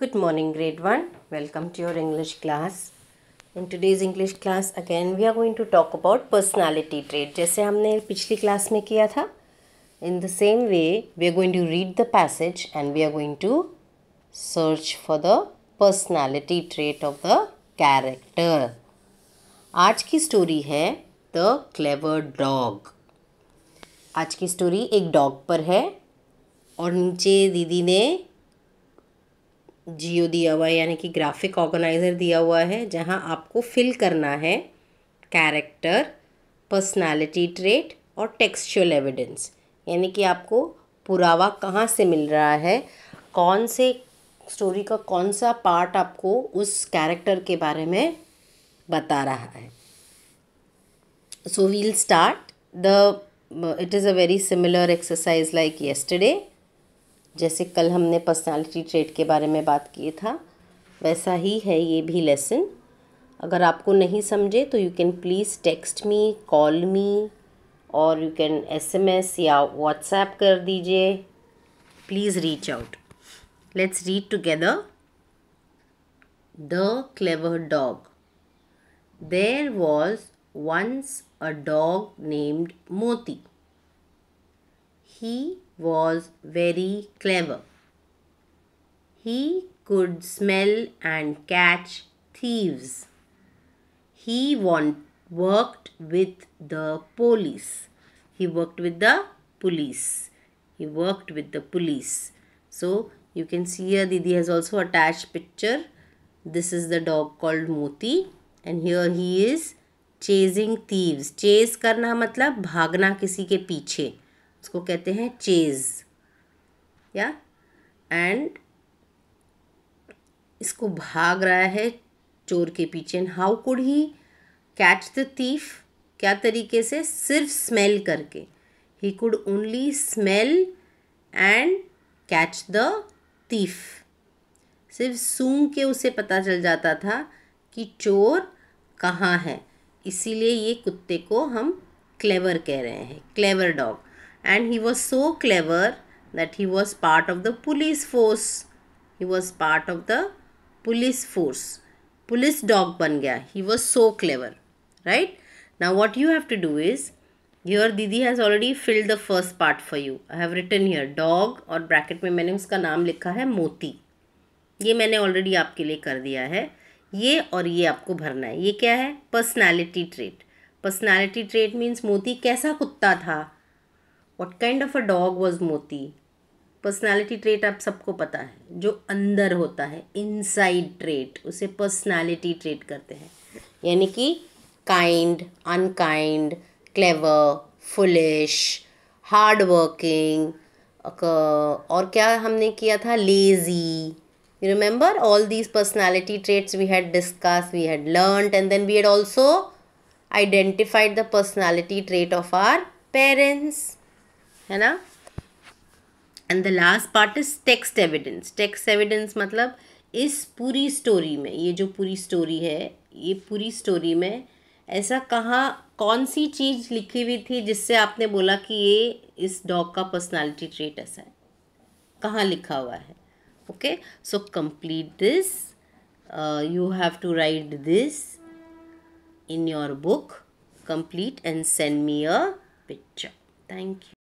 Good morning grade 1. Welcome to your English class. In today's English class again we are going to talk about personality trait. जैसे हमने पिछली class में किया था In the same way we are going to read the passage and we are going to search for the personality trait of the character. आज की story है the clever dog आज की story एक dog पर है और नीचे दीदी ने जियो दिया हुआ है यानी कि ग्राफिक ऑर्गेनाइज़र दिया हुआ है जहाँ आपको फिल करना है कैरेक्टर पर्सनालिटी ट्रेट और टेक्सचुअल एविडेंस यानी कि आपको पुरावा कहाँ से मिल रहा है कौन से स्टोरी का कौन सा पार्ट आपको उस कैरेक्टर के बारे में बता रहा है so we'll start the it is a very similar exercise like yesterday जैसे कल हमने पर्सनालिटी ट्रेड के बारे में बात किए था वैसा ही है ये भी लेसन अगर आपको नहीं समझे तो you can please text me call me और यू कैन एसएमएस या व्हाट्सएप कर दीजिए please reach out let's read together the clever dog there was once a dog named Moti He was very clever. He could smell and catch thieves. He worked with the police. He worked with the police. He worked with the police. So you can see here Didi has also attached picture. This is the dog called Moti and here he is chasing thieves. Chase करना मतलब भागना किसी के पीछे उसको कहते हैं chase या एंड इसको भाग रहा है चोर के पीछे how could he catch the thief क्या तरीके से सिर्फ स्मेल करके ही could only smell and catch the thief सिर्फ सूंघ के उसे पता चल जाता था कि चोर कहाँ है इसीलिए ये कुत्ते को हम क्लेवर कह रहे हैं clever dog and he was so clever that he was part of the police force. He was part of the police force. Police dog ban gaya. He was so clever. Right? Now what you have to do is, here Didi has already filled the first part for you. I have written here dog or bracket mein maine uska naam likha hai moti ye maine already aapke liye kar diya hai ये और ये आपको भरना है ये क्या है personality trait personality trait means Moti कैसा कुत्ता था what kind of a dog was Moti personality trait आप सबको पता है जो अंदर होता है इनसाइड ट्रेट उसे पर्सनैलिटी ट्रेट करते हैं यानी कि kind unkind clever foolish hard working और क्या हमने किया था lazy you remember all these personality traits we had discuss we had learn and then we had also identified the personality trait of our parents है ना and the last part is text evidence text evidence मतलब इस पूरी story में ये जो पूरी story है ये पूरी स्टोरी में ऐसा कहाँ कौन सी चीज़ लिखी हुई थी जिससे आपने बोला कि ये इस डॉग का पर्सनालिटी ट्रेट ऐसा है कहाँ लिखा हुआ है okay so complete this you have to write this in your book complete and send me a picture thank you